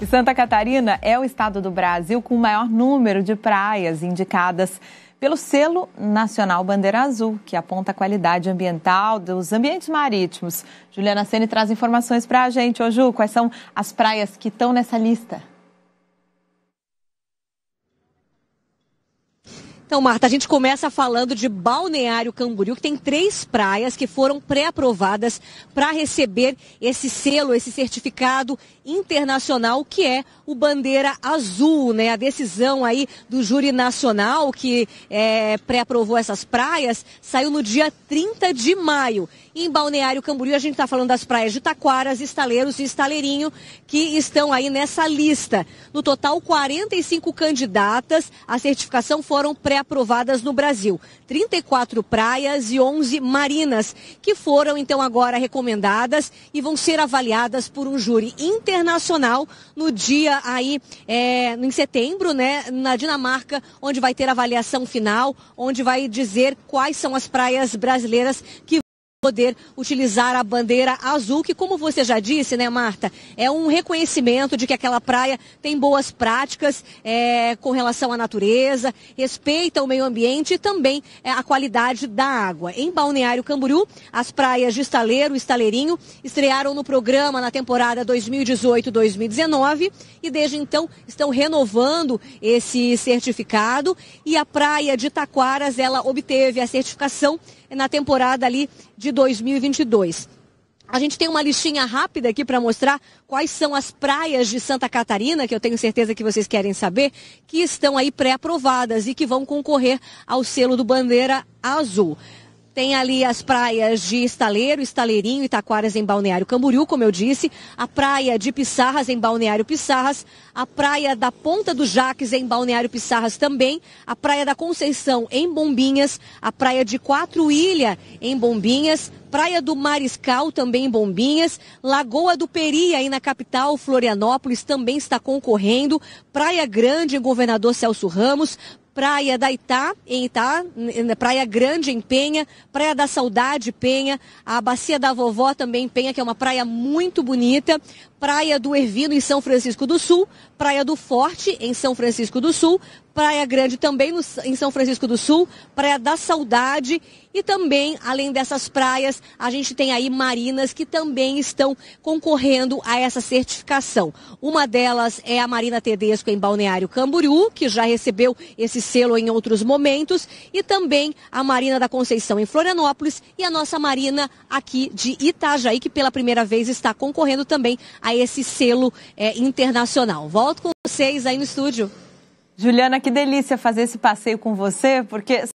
E Santa Catarina é o estado do Brasil com o maior número de praias indicadas pelo selo nacional Bandeira Azul, que aponta a qualidade ambiental dos ambientes marítimos. Juliana Sene traz informações para a gente. Ô Ju, quais são as praias que estão nessa lista? Então, Marta, a gente começa falando de Balneário Camboriú, que tem três praias que foram pré-aprovadas para receber esse selo, esse certificado internacional, que é o Bandeira Azul, né? A decisão aí do júri nacional que é, pré-aprovou essas praias saiu no dia 30 de maio. Em Balneário Camboriú, a gente está falando das praias de Taquaras, Estaleiros e Estaleirinho, que estão aí nessa lista. No total, 45 candidatas à certificação foram pré pré-aprovadas no Brasil. 34 praias e 11 marinas, que foram então agora recomendadas e vão ser avaliadas por um júri internacional no dia aí, é, em setembro, né, na Dinamarca, onde vai ter avaliação final, onde vai dizer quais são as praias brasileiras que poder utilizar a bandeira azul, que como você já disse, né, Marta, é um reconhecimento de que aquela praia tem boas práticas é, com relação à natureza, respeita o meio ambiente e também é, a qualidade da água. Em Balneário Camboriú, as praias de Estaleiro e Estaleirinho estrearam no programa na temporada 2018-2019 e desde então estão renovando esse certificado e a praia de Taquaras ela obteve a certificação é na temporada ali de 2022. A gente tem uma listinha rápida aqui para mostrar quais são as praias de Santa Catarina, que eu tenho certeza que vocês querem saber, que estão aí pré-aprovadas e que vão concorrer ao selo do Bandeira Azul. Tem ali as praias de Estaleiro, Estaleirinho e Taquaras em Balneário Camboriú, como eu disse, a praia de Pissarras em Balneário Pissarras, a praia da Ponta do Jaques em Balneário Pissarras também, a praia da Conceição em Bombinhas, a praia de Quatro Ilha em Bombinhas, Praia do Mariscal, também em Bombinhas. Lagoa do Peri, aí na capital, Florianópolis, também está concorrendo. Praia Grande, em Governador Celso Ramos. Praia da Itá, em Itá, Praia Grande, em Penha, Praia da Saudade, Penha, a Bacia da Vovó também, Penha, que é uma praia muito bonita, Praia do Ervino, em São Francisco do Sul, Praia do Forte, em São Francisco do Sul, Praia Grande também no, em São Francisco do Sul, Praia da Saudade e também, além dessas praias, a gente tem aí marinas que também estão concorrendo a essa certificação. Uma delas é a Marina Tedesco em Balneário Camboriú, que já recebeu esse selo em outros momentos, e também a Marina da Conceição em Florianópolis e a nossa Marina aqui de Itajaí, que pela primeira vez está concorrendo também a esse selo é, internacional. Volto com vocês aí no estúdio. Juliana, que delícia fazer esse passeio com você, porque